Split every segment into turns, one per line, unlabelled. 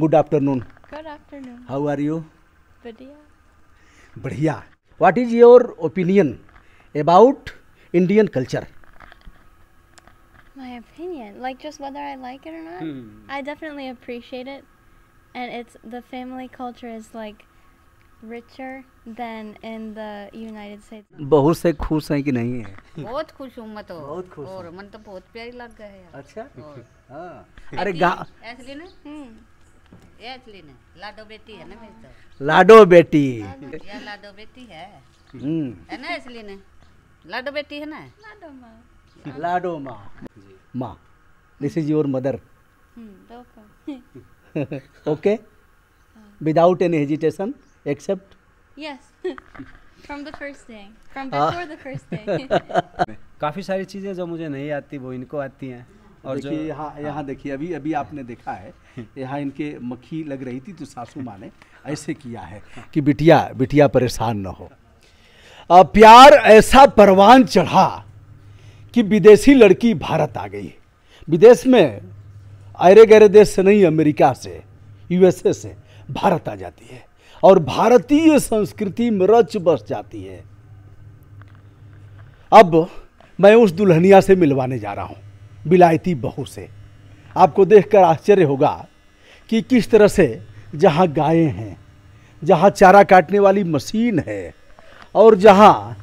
good afternoon.
Good afternoon. How are you? Badhiya.
Badhiya. What is your opinion about Indian culture?
My opinion, like just whether I like it or not, hmm. I definitely appreciate it, and it's the family culture is like richer than in the United States.
बहुत से खुश हैं कि नहीं है
बहुत खुश हूँ मैं तो बहुत खुश और मन तो बहुत प्यारी लग गया है अच्छा हाँ अरे गाँव इसलिए ना लाडो बेटी है ना मेरी
तो लाडो बेटी
या लाडो बेटी है हम्म। है ना इसलिए ना लाडो बेटी है ना लाडो माँ
लाडो माँ माँ this is your mother okay without any hesitation accept
yes
from
the first day from before the first
day काफी सारी चीजें जो मुझे नहीं
आती वो इनको आती हैं और देखिए यहाँ हाँ। यहाँ देखिए अभी अभी आपने देखा है यहाँ इनके मक्खी लग रही थी तो सासू माँ ने ऐसे किया है कि बिटिया बिटिया परेशान न हो प्यार ऐसा परवान चढ़ा कि विदेशी लड़की भारत आ गई विदेश में अरे गहरे देश से नहीं अमेरिका से यूएसए से भारत आ जाती है और भारतीय संस्कृति में रच बस जाती है अब मैं उस दुल्हनिया से मिलवाने जा रहा हूं विलायती बहू से आपको देखकर आश्चर्य होगा कि किस तरह से जहाँ गायें हैं जहाँ चारा काटने वाली मशीन है और जहाँ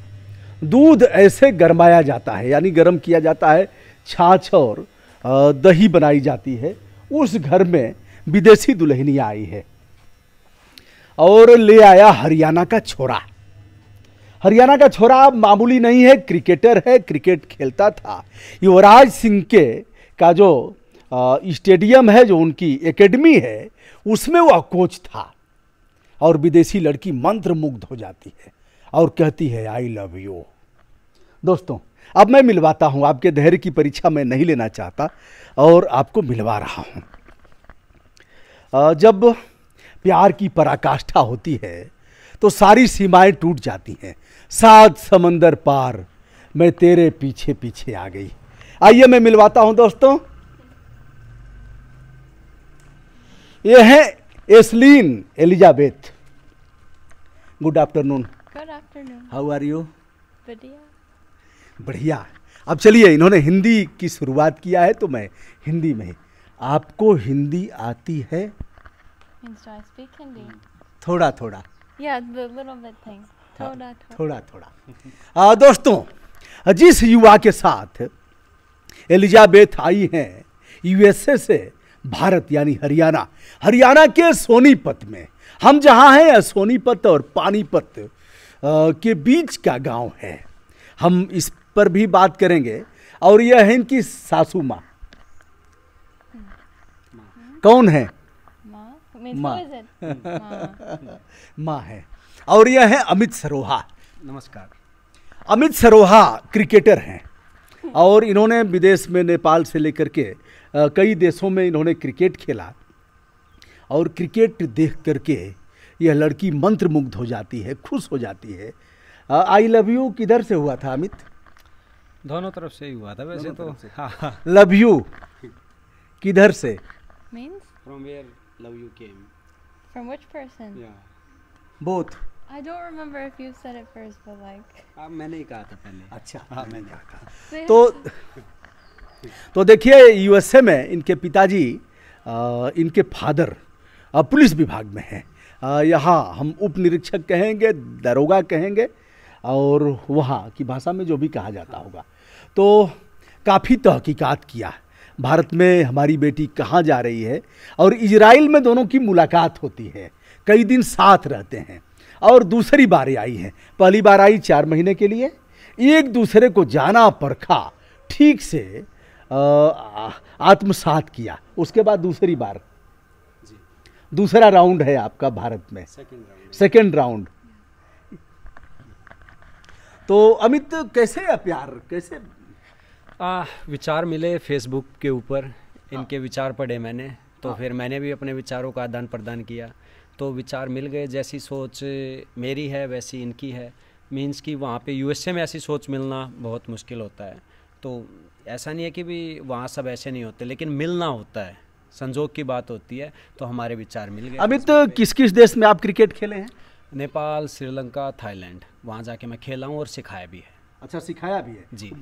दूध ऐसे गरमाया जाता है यानी गर्म किया जाता है छाछ और दही बनाई जाती है उस घर में विदेशी दुल्हनियाँ आई है और ले आया हरियाणा का छोरा हरियाणा का छोरा अब मामूली नहीं है क्रिकेटर है क्रिकेट खेलता था युवराज सिंह के का जो स्टेडियम है जो उनकी एकेडमी है उसमें वह कोच था और विदेशी लड़की मंत्र मुग्ध हो जाती है और कहती है आई लव यू दोस्तों अब मैं मिलवाता हूं आपके धैर्य की परीक्षा मैं नहीं लेना चाहता और आपको मिलवा रहा हूं जब प्यार की पराकाष्ठा होती है तो सारी सीमाएं टूट जाती हैं सात समंदर पार मैं तेरे पीछे पीछे आ गई आइए मैं मिलवाता हूं दोस्तों यह है Aislinn Elizabeth good afternoon
good afternoon how are you बढ़िया
बढ़िया अब चलिए इन्होंने हिंदी की शुरुआत किया है तो मैं हिंदी में आपको हिंदी आती है थोड़ा थोड़ा
yeah, हाँ, थोड़ा
थोड़ा थोड़ा दोस्तों जिस युवा के साथ एलिजाबेथ आई हैं यूएसए से भारत यानी हरियाणा हरियाणा के सोनीपत में हम जहाँ हैं सोनीपत और पानीपत के बीच का गांव है हम इस पर भी बात करेंगे और यह है इनकी सासू माँ कौन है माँ माँ है और यह है अमित सरोहा नमस्कार अमित सरोहा क्रिकेटर हैं और इन्होंने विदेश में नेपाल से लेकर के कई देशों में इन्होंने क्रिकेट खेला और क्रिकेट देख करके यह लड़की मंत्रमुग्ध हो जाती है खुश हो जाती है आई लव यू किधर से हुआ था अमित
दोनों तरफ से ही हुआ था वैसे तो
लव यू हाँ, हाँ। किधर से
means from love you came
from which person
या
both
I don't remember if you
said it first, but like. हाँ मैंने ही कहा था पहले अच्छा हाँ मैंने कहा था तो
तो देखिए यूएसए में इनके पिताजी इनके फादर पुलिस विभाग में हैं यहाँ हम उप निरीक्षक कहेंगे दरोगा कहेंगे और वहाँ की भाषा में जो भी कहा जाता होगा तो काफ़ी तहकीकात किया भारत में हमारी बेटी कहाँ जा रही है और इजराइल में दोनों की मुलाकात होती है कई दिन साथ रहते हैं और दूसरी बारी आई है पहली बार आई चार महीने के लिए एक दूसरे को जाना परखा ठीक से आत्मसात किया उसके बाद दूसरी बार दूसरा राउंड है आपका भारत में सेकेंड राउंड तो अमित कैसे है प्यार कैसे आ,
विचार मिले फेसबुक के ऊपर इनके विचार पढ़े मैंने तो हाँ। फिर मैंने भी अपने विचारों का आदान प्रदान किया तो विचार मिल गए जैसी सोच मेरी है वैसी इनकी है मीन्स कि वहाँ पे यूएसए में ऐसी सोच मिलना बहुत मुश्किल होता है तो ऐसा नहीं है कि भी वहाँ सब ऐसे नहीं होते लेकिन मिलना होता है संजोग की बात होती है तो हमारे विचार मिल गए
अभी तो किस किस देश में आप क्रिकेट खेले हैं
नेपाल श्रीलंका थाईलैंड वहाँ जाके मैं खेला हूँ और सिखाया भी है अच्छा सिखाया भी है जी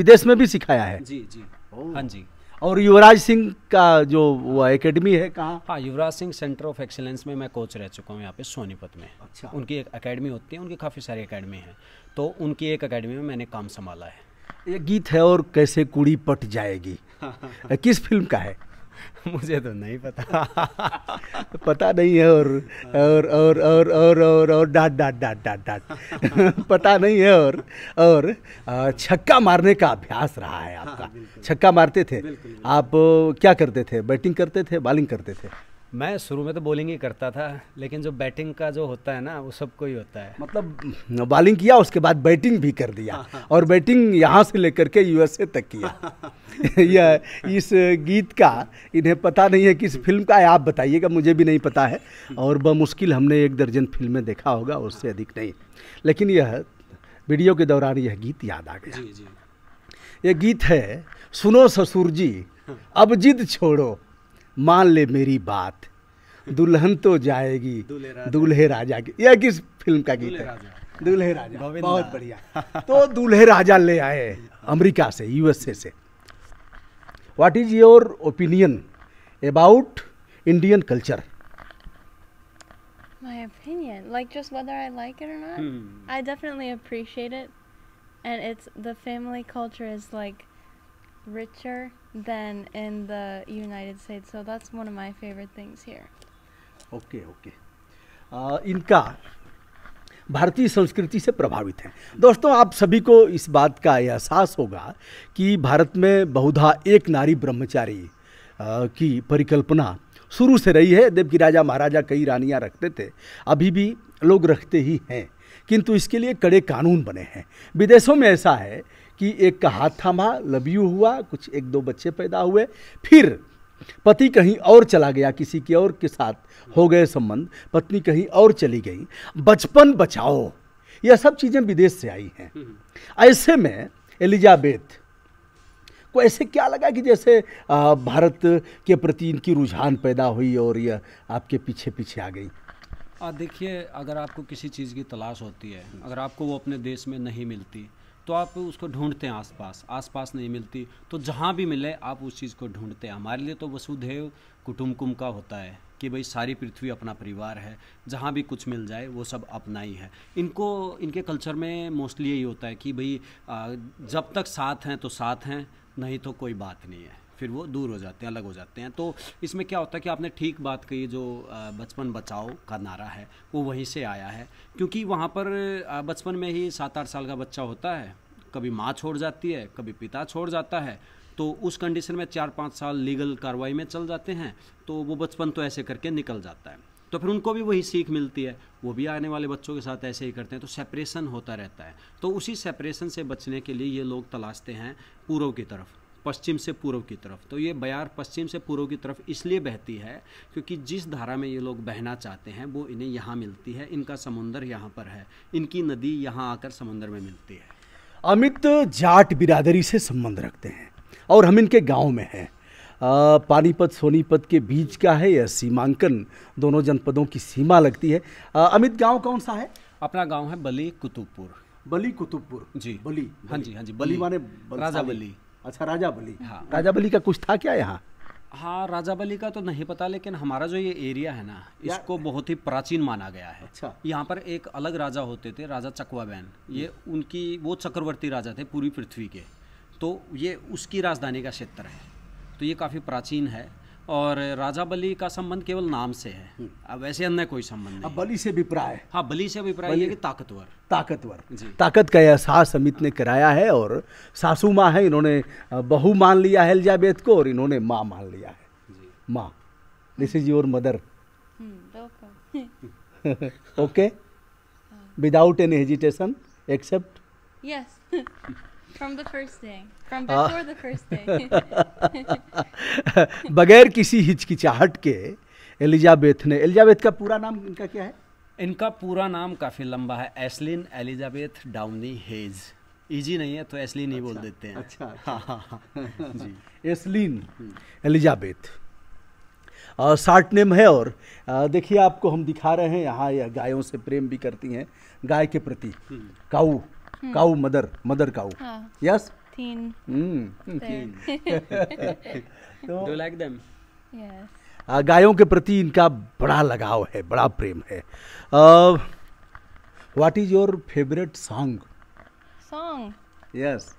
विदेश में भी सिखाया है
जी जी हाँ जी
और युवराज सिंह का जो एकेडमी है कहाँ
हाँ Yuvraj Singh centre of excellence में मैं कोच रह चुका हूँ यहाँ पे सोनीपत में अच्छा उनकी एक अकेडमी होती है उनकी काफ़ी सारी अकेडमी है तो उनकी एक अकेडमी में मैंने काम संभाला है
ये गीत है और कैसे कुड़ी पट जाएगी किस फिल्म का है
मुझे तो नहीं पता
पता नहीं है और और और और और और और dot dot dot dot dot पता नहीं है और और छक्का मारने का अभ्यास रहा है आपका हाँ, छक्का मारते थे आप क्या करते थे बैटिंग करते थे बॉलिंग करते थे
मैं शुरू में तो बॉलिंग ही करता था लेकिन जो बैटिंग का जो होता है ना वो सबको ही होता है मतलब
बॉलिंग किया उसके बाद बैटिंग भी कर दिया हाँ। और बैटिंग यहाँ से लेकर के यूएसए तक किया यह इस गीत का इन्हें पता नहीं है किस फिल्म का आप बताइएगा मुझे भी नहीं पता है और बमुश्किल हमने एक दर्जन फिल्में देखा होगा उससे अधिक नहीं लेकिन यह वीडियो के दौरान यह गीत याद आ गया यह गीत है सुनो ससुर जी हाँ। अब जिद छोड़ो मान ले मेरी बात दुल्हन तो जाएगी दूल्हे राजा की यह किस फिल्म का गीत है दूल्हे राजा बहुत बढ़िया तो दूल्हे राजा ले आए अमेरिका से यूएसए से what is your opinion about Indian culture
My opinion, like just whether I like it or not, hmm. I definitely appreciate it, and it's the family culture is like richer than in the United States. So that's one of my favorite things here.
okay, okay. uh, इनका भारतीय संस्कृति से प्रभावित हैं दोस्तों आप सभी को इस बात का एहसास होगा कि भारत में बहुधा एक नारी ब्रह्मचारी uh, की परिकल्पना शुरू से रही है देव की राजा महाराजा कई रानियां रखते थे अभी भी लोग रखते ही हैं किंतु इसके लिए कड़े कानून बने हैं विदेशों में ऐसा है कि एक का हाथ थामा लबियू हुआ कुछ एक दो बच्चे पैदा हुए फिर पति कहीं और चला गया किसी के और के साथ हो गए संबंध पत्नी कहीं और चली गई बचपन बचाओ यह सब चीज़ें विदेश से आई हैं हम्म। ऐसे में एलिजाबेथ को ऐसे क्या लगा कि जैसे भारत के प्रति इनकी रुझान पैदा हुई और यह आपके पीछे पीछे आ गई
देखिए अगर आपको किसी चीज़ की तलाश होती है हम्म। अगर आपको वो अपने देश में नहीं मिलती तो आप उसको ढूंढते हैं आसपास आसपास नहीं मिलती तो जहाँ भी मिले आप उस चीज़ को ढूंढते हैं हमारे लिए तो वसुधैव कुटुम्बकुम का होता है कि भाई सारी पृथ्वी अपना परिवार है जहाँ भी कुछ मिल जाए वो सब अपना ही है इनको इनके कल्चर में मोस्टली यही होता है कि भाई जब तक साथ हैं तो साथ हैं नहीं तो कोई बात नहीं है फिर वो दूर हो जाते हैं अलग हो जाते हैं तो इसमें क्या होता है कि आपने ठीक बात कही जो बचपन बचाओ का नारा है वो वहीं से आया है क्योंकि वहाँ पर बचपन में ही सात आठ साल का बच्चा होता है कभी माँ छोड़ जाती है कभी पिता छोड़ जाता है तो उस कंडीशन में चार पाँच साल लीगल कार्रवाई में चल जाते हैं तो वो बचपन तो ऐसे करके निकल जाता है तो फिर उनको भी वही सीख मिलती है वो भी आने वाले बच्चों के साथ ऐसे ही करते हैं तो सेपरेशन होता रहता है तो उसी सेपरेशन से बचने के लिए ये लोग तलाशते हैं पूर्व की तरफ पश्चिम से पूर्व की तरफ तो ये बयार पश्चिम से पूर्व की तरफ इसलिए बहती है क्योंकि जिस धारा में ये लोग बहना चाहते हैं वो इन्हें यहाँ मिलती है इनका समुंदर यहाँ पर है इनकी नदी यहाँ आकर समुंदर में मिलती है
अमित जाट बिरादरी से संबंध रखते हैं और हम इनके गाँव में हैं पानीपत सोनीपत के बीच का है या सीमांकन दोनों जनपदों की सीमा लगती है आ, अमित गांव कौन सा है अपना गांव है बली कुतुबपुर बली कुतुबपुर जी बली, बली हाँ जी हाँ जी बली, बली माने राजा बली अच्छा राजा बली हाँ राजा बली का कुछ था क्या यहाँ
हाँ राजा बली का तो नहीं पता लेकिन हमारा जो ये एरिया है ना इसको बहुत ही प्राचीन माना गया है अच्छा यहाँ पर एक अलग राजा होते थे राजा चकवा ये उनकी वो चक्रवर्ती राजा थे पूरी पृथ्वी के तो ये उसकी राजधानी का क्षेत्र है तो ये काफ़ी प्राचीन है और राजा बलि का संबंध केवल नाम से है हम्म। अब वैसे अन्य कोई संबंध नहीं बलि से अभिप्राय हाँ बलि से अभिप्राय है कि ताकतवर
ताकतवर ताकत का एहसास अमित ने कराया है और सासू माँ है इन्होंने बहू मान लिया है एलिजाबेथ को और इन्होंने माँ मान लिया है माँ this is your mother
hmm,
okay without any hesitation accept
yes from the first day from before the first day
बगैर किसी हिचकिचाहट के एलिजाबेथ ने एलिजाबेथ का पूरा नाम इनका क्या है
इनका पूरा नाम काफ़ी लंबा है Aislinn Elizabeth Downey Hayes easy नहीं है तो एसलिन ही बोल अच्छा, देते हैं अच्छा, अच्छा।
जी Aislinn hmm. Elizabeth short name है और देखिए आपको हम दिखा रहे हैं यहाँ यह गायों से प्रेम भी करती हैं गाय के प्रति hmm. Cow cow mother mother cow yes तीन तीन
डू लाइक देम यस
गायों के प्रति इनका बड़ा लगाव है बड़ा प्रेम है what is your favourite song
song yes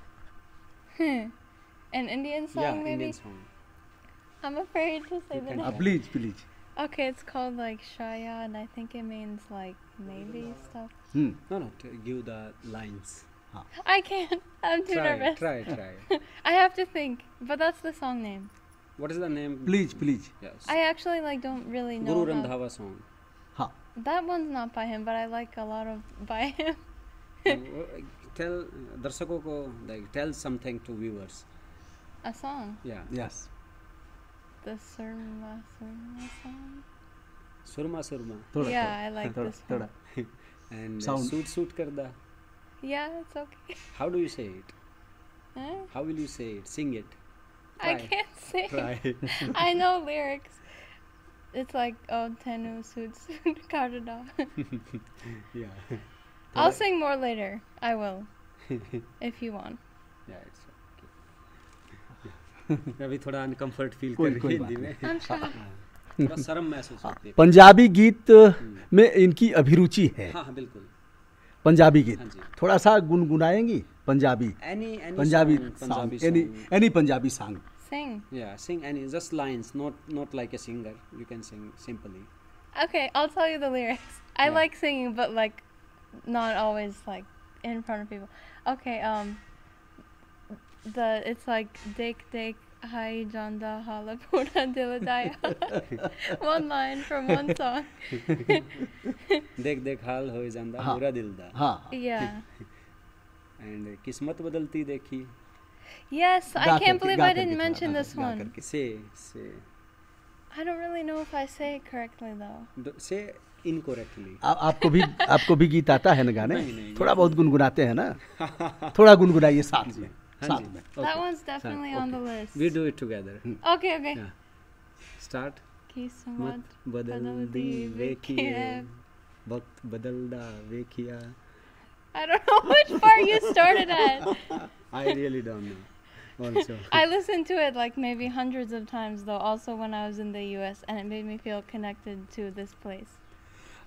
an Indian song maybe
I
am afraid to say the name please please Okay, it's called like Shaya, and I think it means like maybe stuff.
Hmm. No, no, give the lines. Huh. Ah.
I can't. I'm too try, nervous. Try, try. I have to think, but that's the song name.
What is the name? Please, please. Yes. I
actually like don't really know. Guru Randhava
song. Huh.
That one's not by him, but I like a lot of by him.
Uh, tell दर्शकों uh, को like tell something to viewers. A song. Yeah. Yes
the Surma Surma song.
Surma Surma. Thoda, yeah, thoda. I like thoda, this one. and uh, Sound. Suit Suit Karda.
Yeah, it's okay.
How do you say it? Huh? How will you say it? Sing it. Try. I can't sing. Try. I know
lyrics. It's like oh tenu suit suit karda.
Yeah. I'll sing
more later. I will. if you want.
Yeah, it's अभी थोड़ा uncomfort feel कर रही हिंदी में शर्म महसूस होती है पंजाबी
गीत में इनकी अभिरुचि है हाँ, बिल्कुल पंजाबी गीत थोड़ा सा गुनगुनाएंगी Punjabi
Punjabi any
any Punjabi song
sing yeah sing any just lines not not like a singer you can sing simply
okay i'll tell you the lyrics i yeah. like singing but like not always like in front of people okay um the it's like dick dick hi janda hala pura diladaya one line from one song
देख देख hal ho janda pura dil da ha yeah and kismat badalti dekhi
yes I can't believe I didn't mention this one
se se
I don't really know if I say it
correctly though say इनकोरेक्टली
आपको भी आपको भी गीत आता है ना गाने थोड़ा बहुत गुनगुनाते हैं ना थोड़ा गुनगुनाइए साथ में Okay. That
one's definitely on
the list.
We do it together.
Okay, okay. Yeah. Start. I don't know which part you started at.
I really don't know. Also.
I listened to it like maybe hundreds of times though, also when I was in the US, and it made me feel connected to this place.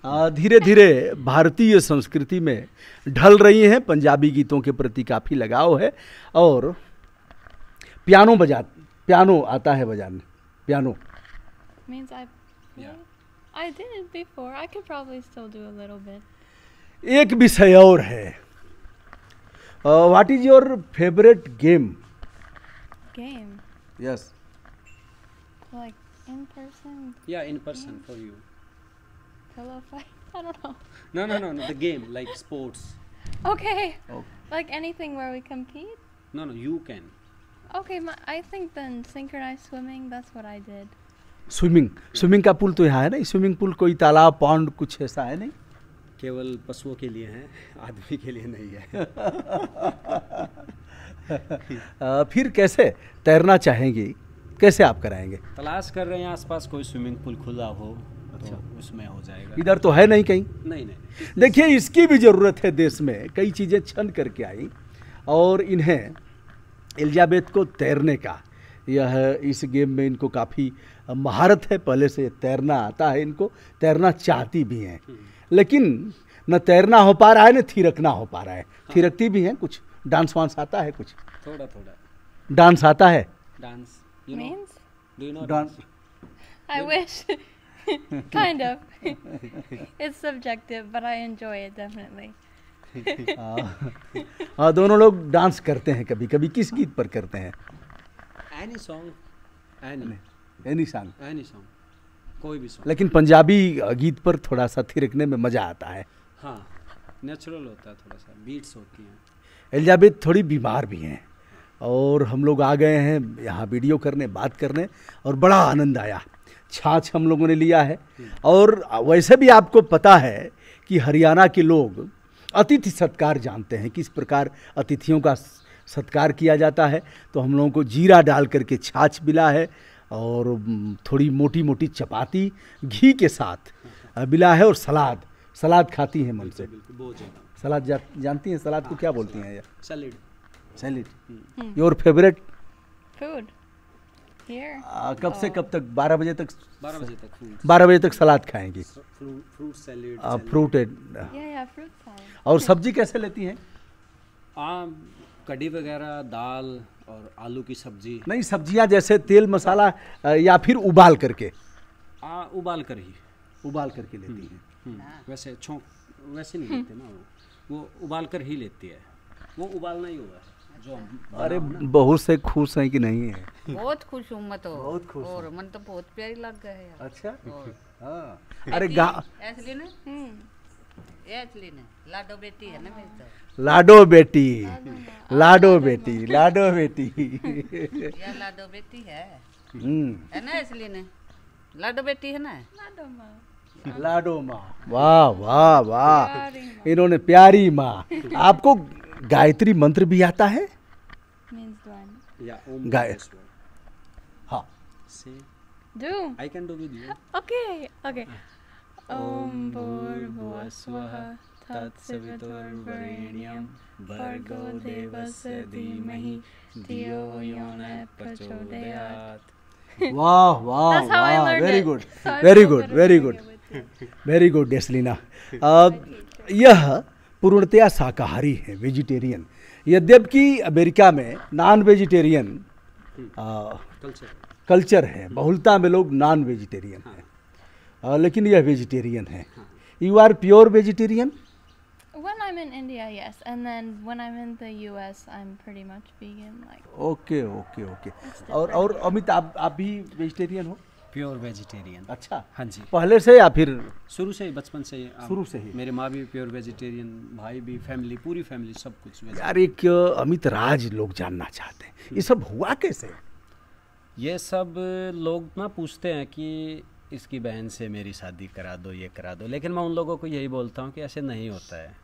धीरे धीरे भारतीय संस्कृति में ढल रही हैं पंजाबी गीतों के प्रति काफ़ी लगाव है और पियानो बजा पियानो आता है बजाने पियानो एक विषय और है what is your favourite game game yes
like in person या in person for you pillow fight? I don't know.
No, no, no, no. The game, like sports. Okay. Oh.
Like anything where we compete?
No, no, you can.
Okay, my, I think then synchronized swimming, that's what I did.
Swimming swimming का pool तो यहाँ है नहीं swimming pool कोई तालाब pond कुछ ऐसा है नहीं केवल पशुओं
के लिए है आदमी के लिए नहीं
है फिर कैसे तैरना चाहेंगे कैसे आप कराएंगे
तलाश कर रहे हैं आसपास कोई स्विमिंग पूल खुला हो अच्छा तो उसमें हो जाएगा इधर तो है
नहीं कहीं नहीं नहीं देखिए इसकी भी ज़रूरत है देश में कई चीज़ें छन करके आई और इन्हें एलिजाबेथ को तैरने का यह इस गेम में इनको काफ़ी महारत है पहले से तैरना आता है इनको तैरना चाहती भी हैं हम्म। लेकिन न तैरना हो पा रहा है न थिरकना हो पा रहा है हाँ। थिरकती भी हैं कुछ डांस वांस आता है कुछ थोड़ा थोड़ा डांस आता है
dance dance know, means
kind of. it's subjective, but I enjoy it definitely.
हाँ।, हाँ दोनों लोग डांस करते हैं कभी कभी किस गीत पर करते हैं
any song any any song any song कोई भी सॉन्ग लेकिन
पंजाबी गीत पर थोड़ा सा थिरकने में मज़ा आता है
हाँ नेचुरल होता है थोड़ा सा बीट्स होती हैं
एलिजाबेथ थोड़ी बीमार भी हैं और हम लोग आ गए हैं यहाँ वीडियो करने बात करने और बड़ा आनंद आया छाछ हम लोगों ने लिया है और वैसे भी आपको पता है कि हरियाणा के लोग अतिथि सत्कार जानते हैं किस प्रकार अतिथियों का सत्कार किया जाता है तो हम लोगों को जीरा डाल करके छाछ मिला है और थोड़ी मोटी मोटी चपाती घी के साथ मिला है और सलाद सलाद खाती हैं मन से सलाद जा, जानती हैं सलाद को हाँ, क्या बोलती हैं यार salad salad your favourite
ah, uh, कब से
कब तक बारह बजे तक बारह बजे तक बारह बजे तक सलाद खाएंगी
फ्रूट फ्रूट uh,
uh, और सब्जी कैसे लेती हैं
आम कड़ी वगैरह दाल और आलू की सब्जी
नहीं सब्जियां जैसे तेल मसाला या फिर उबाल करके
आ, उबाल कर ही उबाल करके लेती हम्म, है हम्म, हाँ। वैसे छोंक वैसे नहीं लेते ना वो वो उबाल कर ही लेती है वो उबालना ही हुआ है अरे
बहुत से खुश हैं कि नहीं है
बहुत खुश हूँ मैं तो बहुत खुश और मन तो बहुत प्यारी लग गए है अच्छा हाँ अरे इसलिए लाडो बेटी है ना मेरी
तो लाडो बेटी लाडो बेटी लाडो बेटी लाडो बेटी है हम्म।
है ना इसलिए ना लाडो बेटी है ना लाडो
माँ लाडो माँ वाह वाह वाह इन्होंने प्यारी माँ आपको गायत्री मंत्र भी आता है वाह वाह वाह very good very good very good very good डेस्लिना यह पूर्णतया शाकाहारी हैं वेजिटेरियन यद्यपि अमेरिका में नॉन वेजिटेरियन कल्चर है बहुलता में लोग नॉन वेजिटेरियन हैं हाँ। लेकिन यह वेजिटेरियन है you are pure vegetarian
When I'm in India, yes, and then when I'm in the U.S., I'm pretty much vegan. Like
okay, okay, okay. और और Amit, आप you vegetarian? Vegetarian pure vegetarian अच्छा हाँ जी पहले से या फिर
शुरू से ही बचपन से शुरू से ही मेरे माँ भी प्योर वेजिटेरियन भाई भी फैमिली पूरी फैमिली सब कुछ
यार एक अमित राज लोग जानना चाहते हैं ये सब हुआ कैसे
ये सब लोग ना पूछते हैं कि इसकी बहन से मेरी शादी करा दो ये करा दो लेकिन मैं उन लोगों को यही बोलता हूँ कि ऐसे नहीं होता है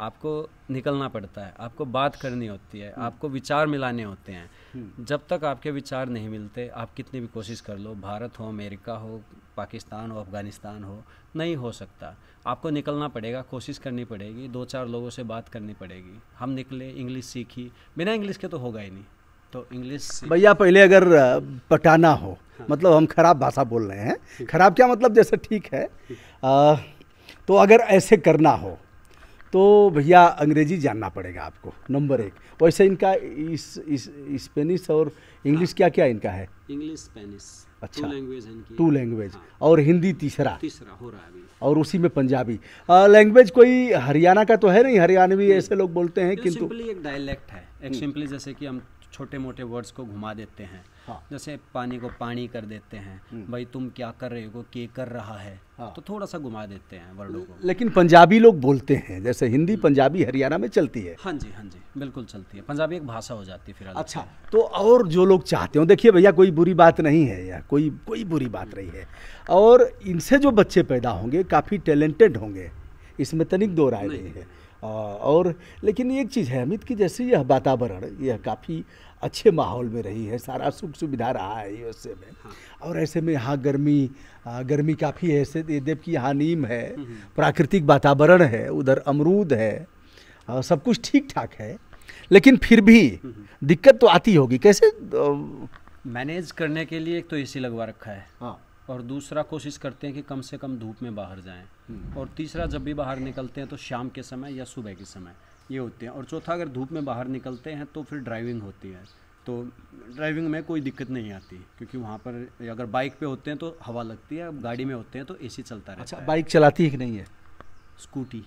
आपको निकलना पड़ता है आपको बात करनी होती है हम्म। आपको विचार मिलाने होते हैं हम्म। जब तक आपके विचार नहीं मिलते आप कितनी भी कोशिश कर लो भारत हो अमेरिका हो पाकिस्तान हो अफ़गानिस्तान हो नहीं हो सकता आपको निकलना पड़ेगा कोशिश करनी पड़ेगी दो चार लोगों से बात करनी पड़ेगी हम निकले इंग्लिश सीखी बिना इंग्लिश के तो होगा ही नहीं तो इंग्लिश भैया पहले अगर
पटाना हो हाँ। मतलब हम खराब भाषा बोल रहे हैं खराब क्या मतलब जैसे ठीक है तो अगर ऐसे करना हो तो भैया अंग्रेजी जानना पड़ेगा आपको नंबर एक वैसे इनका इस इस स्पेनिश और इंग्लिश क्या क्या इनका है
इंग्लिश स्पेनिश अच्छा टू
लैंग्वेज हाँ। और हिंदी तीसरा
तीसरा हो रहा है
और उसी में पंजाबी लैंग्वेज कोई हरियाणा का तो है नहीं हरियाणवी ऐसे लोग बोलते हैं किंतु एक
डायलेक्ट है एक हम्म। सिंपली जैसे कि हम छोटे मोटे वर्ड्स को घुमा देते हैं हाँ। जैसे पानी को पानी कर देते हैं हम्म। भाई तुम क्या कर रहे हो के कर रहा है हाँ। तो थोड़ा सा घुमा देते हैं वर्डों को
लेकिन पंजाबी लोग बोलते हैं जैसे हिंदी हम्म। पंजाबी हरियाणा में चलती है
हाँ जी हाँ जी बिल्कुल चलती है पंजाबी एक भाषा हो जाती है फिर अच्छा
तो और जो लोग चाहते हो देखिए भैया कोई बुरी बात नहीं है या कोई कोई बुरी बात नहीं है और इनसे जो बच्चे पैदा होंगे काफ़ी टैलेंटेड होंगे इसमें तनिक दो राय नहीं है और लेकिन एक चीज़ है अमित की जैसे यह वातावरण यह काफ़ी अच्छे माहौल में रही है सारा सुख सुविधा रहा है ऐसे में हाँ। और ऐसे में यहाँ गर्मी गर्मी काफ़ी है ऐसे की यहाँ नीम है हम्म, हम्म। प्राकृतिक वातावरण है उधर अमरूद है सब कुछ ठीक ठाक है लेकिन फिर भी हम्म, दिक्कत तो आती होगी कैसे
मैनेज करने के लिए एक तो एसी लगवा रखा है हाँ और दूसरा कोशिश करते हैं कि कम से कम धूप में बाहर जाएं और तीसरा जब भी बाहर निकलते हैं तो शाम के समय या सुबह के समय ये होते हैं और चौथा अगर धूप में बाहर निकलते हैं तो फिर ड्राइविंग होती है तो ड्राइविंग में कोई दिक्कत नहीं आती क्योंकि वहाँ पर अगर बाइक पे होते हैं तो हवा लगती है गाड़ी में होते हैं तो एसी चलता रहता अच्छा
है बाइक चलाती है कि नहीं है स्कूटी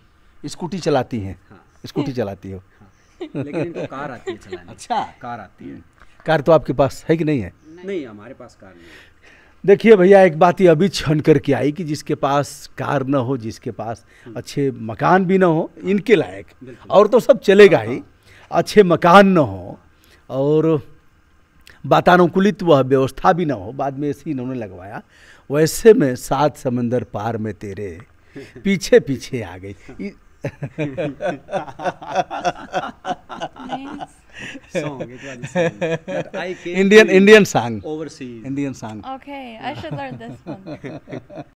स्कूटी चलाती हैं हाँ स्कूटी चलाती हो
हाँ। लेकिन तो कार आती है चलाने अच्छा कार आती है
कार तो आपके पास है कि नहीं है
नहीं हमारे पास कार नहीं है
देखिए भैया एक बात ये अभी छन करके आई कि जिसके पास कार ना हो जिसके पास अच्छे मकान भी ना हो इनके लायक और तो सब चलेगा हाँ, ही हाँ। अच्छे मकान ना हो और वातानुकूलित वह व्यवस्था भी ना हो बाद में ऐसे इन्होंने लगवाया वैसे में सात समंदर पार में तेरे पीछे पीछे आ गई song. It was song. I came Indian Indian song. Overseas. Indian song.
Okay, I should learn this one.